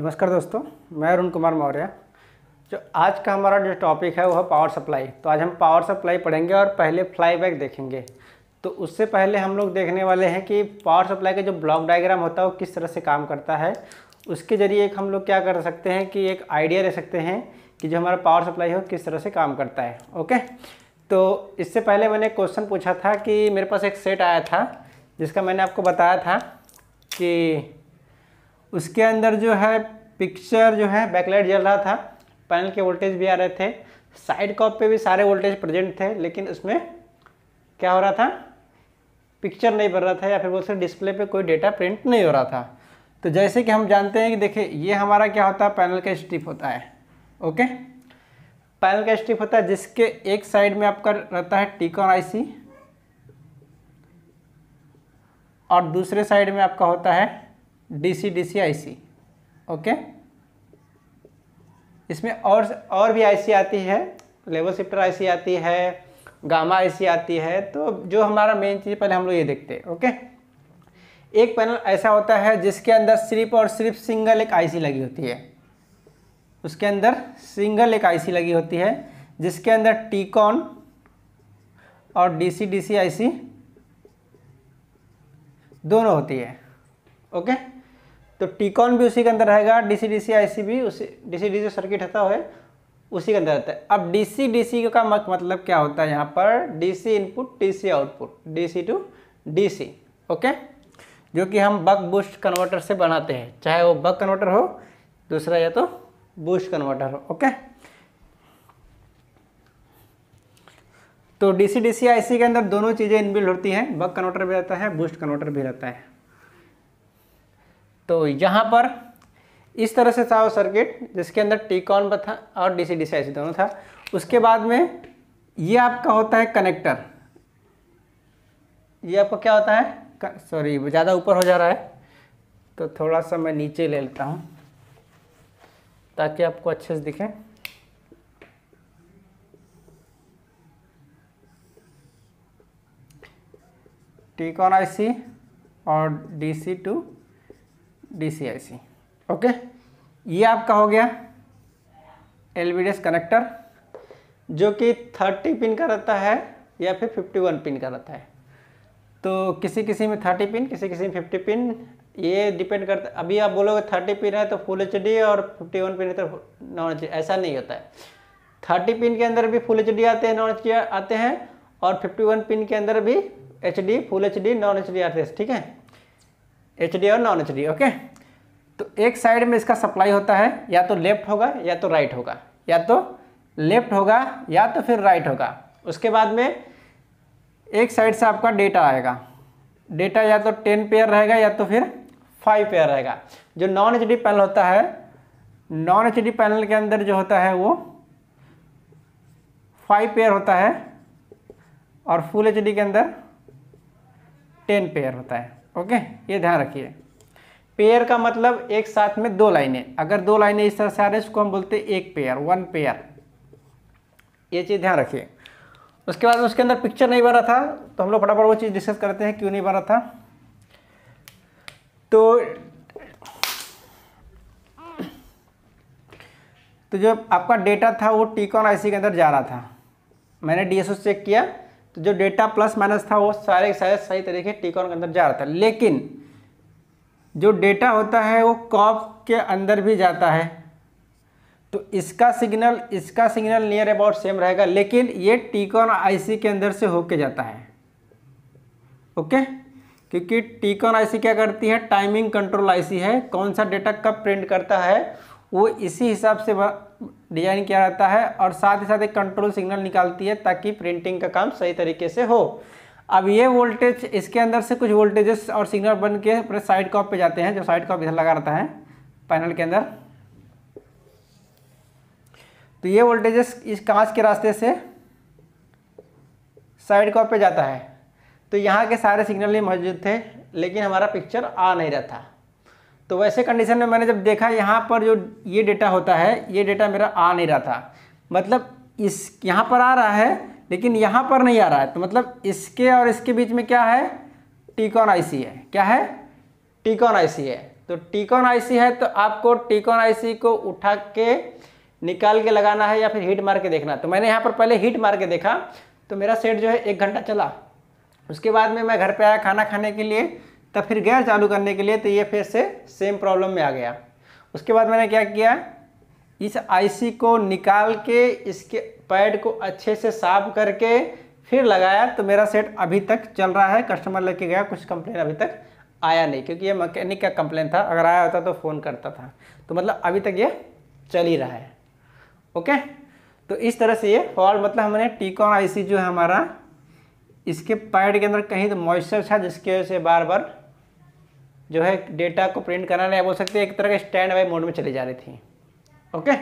नमस्कार दोस्तों मैं अरुण कुमार मौर्य जो आज का हमारा जो टॉपिक है वो है पावर सप्लाई तो आज हम पावर सप्लाई पढ़ेंगे और पहले फ्लाईबैक देखेंगे तो उससे पहले हम लोग देखने वाले हैं कि पावर सप्लाई का जो ब्लॉक डायग्राम होता है वो किस तरह से काम करता है उसके ज़रिए एक हम लोग क्या कर सकते हैं कि एक आइडिया ले सकते हैं कि जो हमारा पावर सप्लाई है किस तरह से काम करता है ओके तो इससे पहले मैंने क्वेश्चन पूछा था कि मेरे पास एक सेट आया था जिसका मैंने आपको बताया था कि उसके अंदर जो है पिक्चर जो है बैकलाइट जल रहा था पैनल के वोल्टेज भी आ रहे थे साइड कॉप पे भी सारे वोल्टेज प्रेजेंट थे लेकिन उसमें क्या हो रहा था पिक्चर नहीं बन रहा था या फिर बोल सकते डिस्प्ले पे कोई डेटा प्रिंट नहीं हो रहा था तो जैसे कि हम जानते हैं कि देखिए ये हमारा क्या होता है पैनल का स्ट्रिप होता है ओके पैनल का स्ट्रिप होता है जिसके एक साइड में आपका रहता है टीकॉन आईसी और दूसरे साइड में आपका होता है डीसी डीसी आईसी ओके इसमें और और भी आईसी आती है लेवल शिफ्टर आईसी आती है गामा आईसी आती है तो जो हमारा मेन चीज़ पहले हम लोग ये देखते हैं ओके एक पैनल ऐसा होता है जिसके अंदर सिर्फ और सिर्फ सिंगल एक आईसी लगी होती है उसके अंदर सिंगल एक आईसी लगी होती है जिसके अंदर टीकॉन और डीसी डीसी आईसी दोनों होती है ओके तो टीकॉन भी उसी के अंदर रहेगा डीसी डीसी सी भी उसी डीसी डीसी सर्किट होता है उसी के अंदर रहता है अब डीसी डीसी का मतलब क्या होता है यहाँ पर DC input DC output DC to DC okay जो कि हम बक बूस्ट कन्वर्टर से बनाते हैं चाहे वो बक कन्वर्टर हो दूसरा या तो बूस्ट कन्वर्टर हो ओके तो डीसी डीसी आईसी के अंदर दोनों चीज़ें इनबिल्ड होती हैं बक कन्वर्टर भी रहता है बूस्ट कन्वर्टर भी रहता है तो यहाँ पर इस तरह से था वो सर्किट जिसके अंदर टी कॉन पर था और डी सी डी सी दोनों था उसके बाद में ये आपका होता है कनेक्टर ये आपको क्या होता है सॉरी ज़्यादा ऊपर हो जा रहा है तो थोड़ा सा मैं नीचे ले लेता हूँ ताकि आपको अच्छे से दिखे टी कॉन आई सी और D C to D okay ये आपका हो गया एल कनेक्टर जो कि 30 पिन का रहता है या फिर 51 पिन का रहता है तो किसी किसी में 30 पिन किसी किसी में 50 पिन ये डिपेंड करता है अभी आप बोलोगे 30 पिन है तो फुल एच और 51 पिन है तो नॉन एच ऐसा नहीं होता है 30 पिन के अंदर भी फुल एच आते हैं नॉन एच आते हैं और 51 पिन के अंदर भी H D full H D non H D आते हैं ठीक है एच और नॉन एच ओके तो एक साइड में इसका सप्लाई होता है या तो लेफ्ट होगा या तो राइट होगा या तो लेफ्ट होगा या तो फिर राइट होगा उसके बाद में एक साइड से आपका डेटा आएगा डेटा या तो टेन पेयर रहेगा या तो फिर फाइव पेयर रहेगा जो नॉन एच पैनल होता है नॉन एच पैनल के अंदर जो होता है वो फाइव पेयर होता है और फुल एच के अंदर टेन पेयर होता है ओके ये ध्यान रखिए पेयर का मतलब एक साथ में दो लाइनें अगर दो लाइनें इस तरह से आ रही है उसको हम बोलते हैं एक पेयर वन पेयर ये चीज़ ध्यान रखिए उसके बाद उसके अंदर पिक्चर नहीं बना था तो हम लोग फटाफट वो चीज़ डिस्कस करते हैं क्यों नहीं बना था तो तो जो आपका डेटा था वो टीकॉन आईसी के अंदर जा रहा था मैंने डीएसओ चेक किया तो जो डेटा प्लस माइनस था वो सारे सारे सही तरीके टीकॉन के अंदर जा रहा था लेकिन जो डेटा होता है वो कॉप के अंदर भी जाता है तो इसका सिग्नल इसका सिग्नल नियर अबाउट सेम रहेगा लेकिन ये टीकॉन आईसी के अंदर से होके जाता है ओके क्योंकि टीकॉन आईसी क्या करती है टाइमिंग कंट्रोल आईसी है कौन सा डेटा कब प्रिंट करता है वो इसी हिसाब से डिजाइन किया रहता है और साथ ही साथ एक कंट्रोल सिग्नल निकालती है ताकि प्रिंटिंग का काम सही तरीके से हो अब ये वोल्टेज इसके अंदर से कुछ वोल्टेजेस और सिग्नल बन के अपने साइड कॉप पे जाते हैं जो साइड कॉप इधर लगा रहता है पैनल के अंदर तो ये वोल्टेजेस इस कांच के रास्ते से साइड कॉप पे जाता है तो यहाँ के सारे सिग्नल ही मौजूद थे लेकिन हमारा पिक्चर आ नहीं रहा था तो वैसे कंडीशन में मैंने जब देखा यहाँ पर जो ये डेटा होता है ये डेटा मेरा आ नहीं रहा था मतलब इस यहाँ पर आ रहा है लेकिन यहाँ पर नहीं आ रहा है तो मतलब इसके और इसके बीच में क्या है टीकॉन आईसी है क्या है टीकॉन आईसी है तो टीकॉन आईसी है तो आपको टीकॉन आईसी को उठा के निकाल के लगाना है या फिर हीट मार के देखना तो मैंने यहाँ पर पहले हीट मार के देखा तो मेरा सेट जो है एक घंटा चला उसके बाद में मैं घर पे आया खाना खाने के लिए तब तो फिर गैस चालू करने के लिए तो ये फिर से सेम प्रॉब्लम में आ गया उसके बाद मैंने क्या किया इस आईसी को निकाल के इसके पैड को अच्छे से साफ करके फिर लगाया तो मेरा सेट अभी तक चल रहा है कस्टमर लेके गया कुछ कंप्लेन अभी तक आया नहीं क्योंकि ये मैकेनिक का कंप्लेन था अगर आया होता तो फ़ोन करता था तो मतलब अभी तक ये चल ही रहा है ओके तो इस तरह से ये फॉल्ट मतलब हमने टीकॉन आईसी जो है हमारा इसके पैड के अंदर कहीं तो मॉइस्चर था जिसकी वजह से बार बार जो है डेटा को प्रिंट कराना या बोल सकते हैं एक तरह के स्टैंड बाई मोड में चली जा रही थी ओके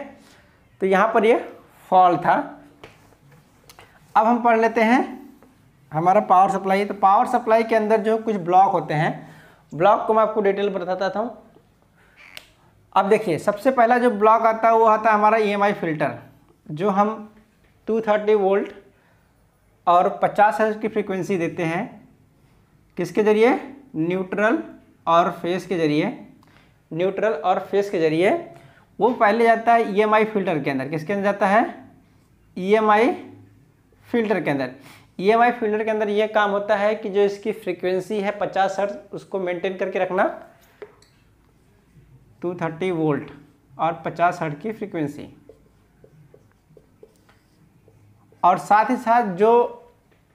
तो यहाँ पर ये यह फॉल था अब हम पढ़ लेते हैं हमारा पावर सप्लाई तो पावर सप्लाई के अंदर जो कुछ ब्लॉक होते हैं ब्लॉक को मैं आपको डिटेल बताता था अब देखिए सबसे पहला जो ब्लॉक आता है वो आता है हमारा ई e फिल्टर जो हम 230 वोल्ट और 50 हर्ज की फ्रीक्वेंसी देते हैं किसके ज़रिए न्यूट्रल और फेस के ज़रिए न्यूट्रल और फेस के ज़रिए वो पहले जाता है ईएमआई e फिल्टर के अंदर किसके अंदर जाता है ईएमआई e फिल्टर के अंदर ईएमआई e फिल्टर के अंदर ये काम होता है कि जो इसकी फ्रीक्वेंसी है पचास हर्ट उसको मेंटेन करके रखना 230 वोल्ट और 50 हर्ट की फ्रीक्वेंसी और साथ ही साथ जो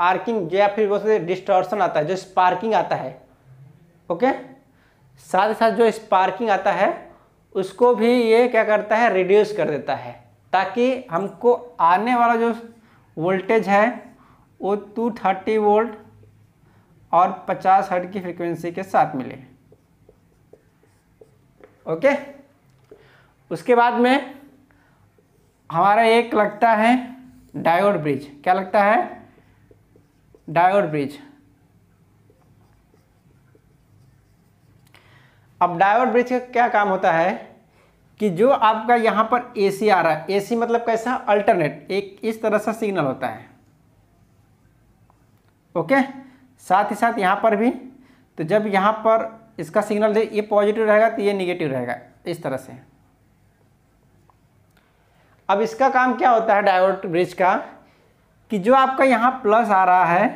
आर्किंग या फिर वो डिस्टॉर्सन आता है जो स्पार्किंग आता है ओके साथ ही साथ जो स्पार्किंग आता है उसको भी ये क्या करता है रिड्यूस कर देता है ताकि हमको आने वाला जो वोल्टेज है वो 230 वोल्ट और 50 हर्ट की फ्रिक्वेंसी के साथ मिले ओके उसके बाद में हमारा एक लगता है डायोड ब्रिज क्या लगता है डायोड ब्रिज अब डायवर्ट ब्रिज का क्या काम होता है कि जो आपका यहाँ पर एसी आ रहा है एसी मतलब कैसा अल्टरनेट एक इस तरह सा सिग्नल होता है ओके साथ ही साथ यहाँ पर भी तो जब यहाँ पर इसका सिग्नल दे ये पॉजिटिव रहेगा तो ये निगेटिव रहेगा इस तरह से अब इसका काम क्या होता है डायवर्ट ब्रिज का कि जो आपका यहाँ प्लस आ रहा है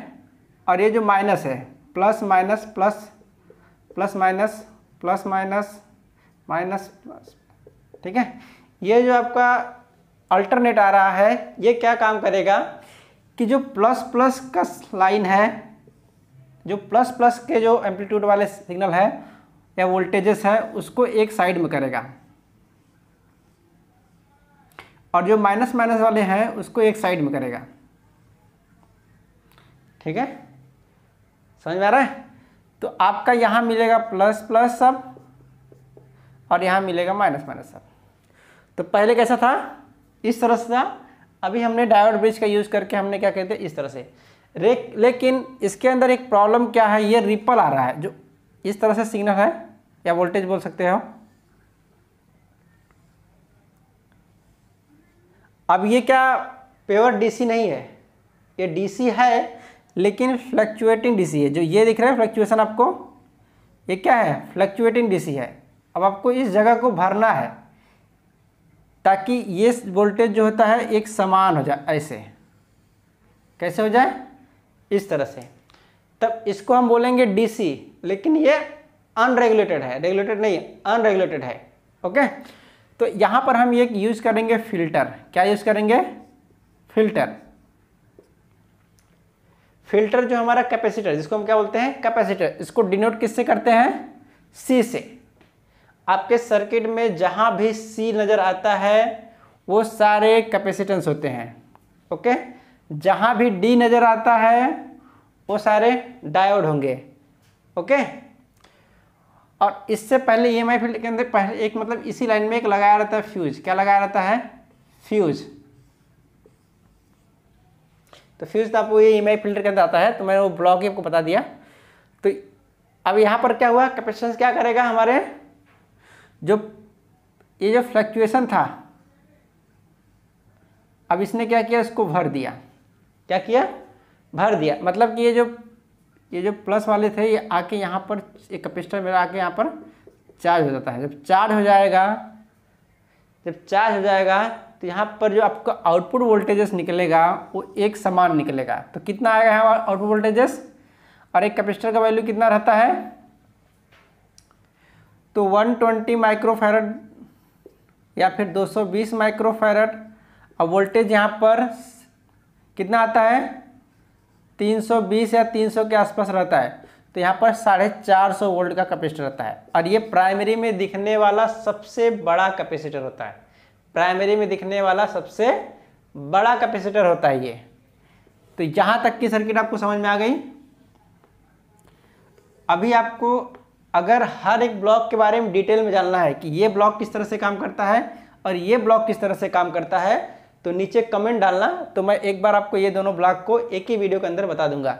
और ये जो माइनस है plus minus plus plus minus plus minus minus plus ठीक है ये जो आपका अल्टरनेट आ रहा है ये क्या काम करेगा कि जो प्लस प्लस का लाइन है जो प्लस प्लस के जो एम्पलीट्यूड वाले सिग्नल है या वोल्टेजेस है उसको एक साइड में करेगा और जो माइनस माइनस वाले हैं उसको एक साइड में करेगा ठीक है समझ में आ रहा है तो आपका यहां मिलेगा प्लस प्लस सब और यहां मिलेगा माइनस माइनस सब तो पहले कैसा था इस तरह से था अभी हमने डायोड ब्रिज का यूज़ करके हमने क्या कहते इस तरह से लेकिन इसके अंदर एक प्रॉब्लम क्या है ये रिपल आ रहा है जो इस तरह से सिग्नल है या वोल्टेज बोल सकते हो अब ये क्या प्योर डीसी नहीं है ये डीसी है लेकिन फ्लक्चुएटिंग डीसी है जो ये दिख रहा है फ्लक्चुएसन आपको ये क्या है फ्लक्चुएटिंग डीसी है अब आपको इस जगह को भरना है ताकि ये वोल्टेज जो होता है एक समान हो जाए ऐसे कैसे हो जाए इस तरह से तब इसको हम बोलेंगे डीसी लेकिन ये अनरेगुलेटेड है रेगुलेटेड नहीं अनरेगुलेटेड है ओके तो यहाँ पर हम ये यूज़ करेंगे फिल्टर क्या यूज़ करेंगे फिल्टर फिल्टर जो हमारा कैपेसिटर जिसको हम क्या बोलते हैं कैपेसिटर इसको डिनोट किससे करते हैं सी से आपके सर्किट में जहाँ भी सी नज़र आता है वो सारे कैपेसिटेंस होते हैं ओके जहाँ भी डी नज़र आता है वो सारे डायोड होंगे ओके और इससे पहले ई एम आई फील्ड के अंदर पहले एक मतलब इसी लाइन में एक लगाया रहता है फ्यूज क्या लगाया रहता है फ्यूज़ तो फ्यूज़ तो आपको ये ई फिल्टर के अंदर आता है तो मैंने वो ब्लॉक ही आपको बता दिया तो अब यहाँ पर क्या हुआ कैपेसिटेंस क्या करेगा हमारे जो ये जो फ्लक्चुएसन था अब इसने क्या किया इसको भर दिया क्या किया भर दिया मतलब कि ये जो ये जो प्लस वाले थे ये आके यहाँ पर एक कैपेसिटर मेरा आके यहाँ पर चार्ज हो जाता है जब चार्ज हो जाएगा जब चार्ज हो जाएगा तो यहाँ पर जो आपका आउटपुट वोल्टेजेस निकलेगा वो एक समान निकलेगा तो कितना आएगा यहाँ आउटपुट वोल्टेजेस और एक कैपेसिटर का वैल्यू कितना रहता है तो 120 ट्वेंटी माइक्रोफेरड या फिर 220 माइक्रोफेरड और वोल्टेज यहाँ पर कितना आता है 320 या 300 के आसपास रहता है तो यहाँ पर साढ़े चार सौ वोल्ट का कैपेसिटर होता है और ये प्राइमरी में दिखने वाला सबसे बड़ा कैपेसिटर होता है प्राइमरी में दिखने वाला सबसे बड़ा कैपेसिटर होता है ये तो यहाँ तक की सर्किट आपको समझ में आ गई अभी आपको अगर हर एक ब्लॉक के बारे में डिटेल में जानना है कि ये ब्लॉक किस तरह से काम करता है और ये ब्लॉक किस तरह से काम करता है तो नीचे कमेंट डालना तो मैं एक बार आपको ये दोनों ब्लॉक को एक ही वीडियो के अंदर बता दूंगा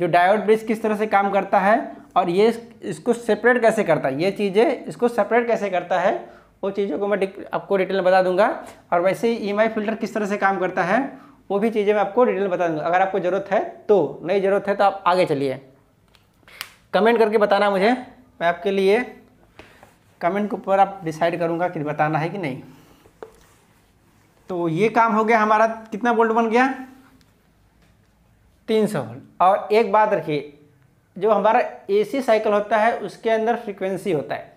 जो डायोड ब्रिज किस तरह से काम करता है और ये इसको सेपरेट कैसे करता है ये चीज़ें इसको सेपरेट कैसे करता है वो चीज़ों को मैं आपको डिटेल में बता दूंगा और वैसे ही ई e फिल्टर किस तरह से काम करता है वो भी चीज़ें मैं आपको डिटेल में बता दूंगा अगर आपको ज़रूरत है तो नहीं ज़रूरत है तो आप आगे चलिए कमेंट करके बताना मुझे मैं आपके लिए कमेंट के ऊपर आप डिसाइड करूँगा कि बताना है कि नहीं तो ये काम हो गया हमारा कितना बोल्ट बन गया तीन सौ वोल्ट और एक बात रखिए जो हमारा एसी साइकिल होता है उसके अंदर फ्रीक्वेंसी होता है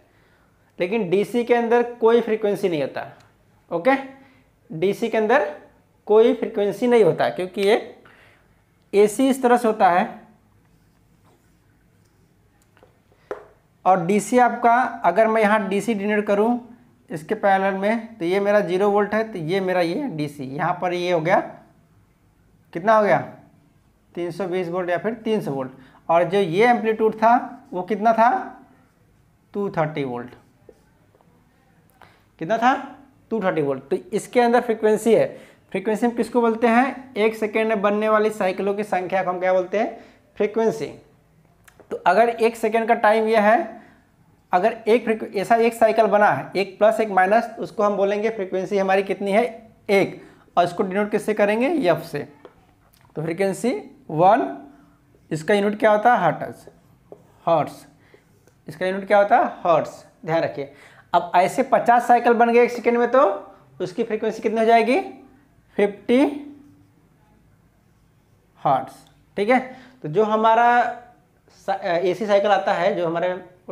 लेकिन डीसी के अंदर कोई फ्रीक्वेंसी नहीं होता ओके डीसी के अंदर कोई फ्रीक्वेंसी नहीं होता क्योंकि ये एसी इस तरह से होता है और डीसी आपका अगर मैं यहाँ डीसी डिनोट करूँ इसके पैरेलल में तो ये मेरा जीरो वोल्ट है तो ये मेरा ये डीसी यहाँ पर ये हो गया कितना हो गया 320 वोल्ट या फिर 300 वोल्ट और जो ये एम्पलीट्यूड था वो कितना था 230 वोल्ट कितना था 230 वोल्ट तो इसके अंदर फ्रीक्वेंसी है फ्रीक्वेंसी हम किसको बोलते हैं एक सेकेंड में बनने वाली साइकिलों की संख्या को हम क्या बोलते हैं फ्रीक्वेंसी तो अगर एक सेकेंड का टाइम यह है अगर एक ऐसा एक साइकिल बना है एक प्लस एक माइनस उसको हम बोलेंगे फ्रीक्वेंसी हमारी कितनी है एक और इसको डिनोट किससे करेंगे यफ से तो फ्रीक्वेंसी वन इसका यूनिट क्या होता है हर्टस हर्ट्स इसका यूनिट क्या होता है हर्ट्स ध्यान रखिए अब ऐसे पचास साइकिल बन गए एक सेकेंड में तो उसकी फ्रीक्वेंसी कितनी हो जाएगी फिफ्टी हर्ट्स ठीक है तो जो हमारा एसी साइकिल आता है जो हमारे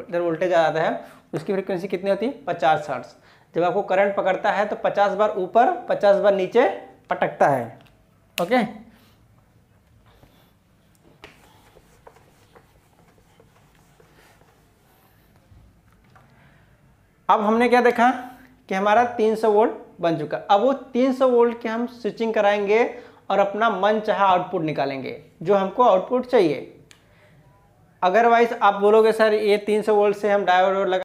इधर वोल्टेज आता है उसकी फ्रीक्वेंसी कितनी होती है पचास हर्ट्स जब आपको करंट पकड़ता है तो पचास बार ऊपर पचास बार नीचे पटकता है ओके अब हमने क्या देखा कि हमारा 300 वोल्ट बन चुका अब वो 300 वोल्ट के हम स्विचिंग कराएंगे और अपना मन चाह आउटपुट निकालेंगे जो हमको आउटपुट चाहिए अदरवाइज आप बोलोगे सर ये 300 वोल्ट से हम डायोड लगा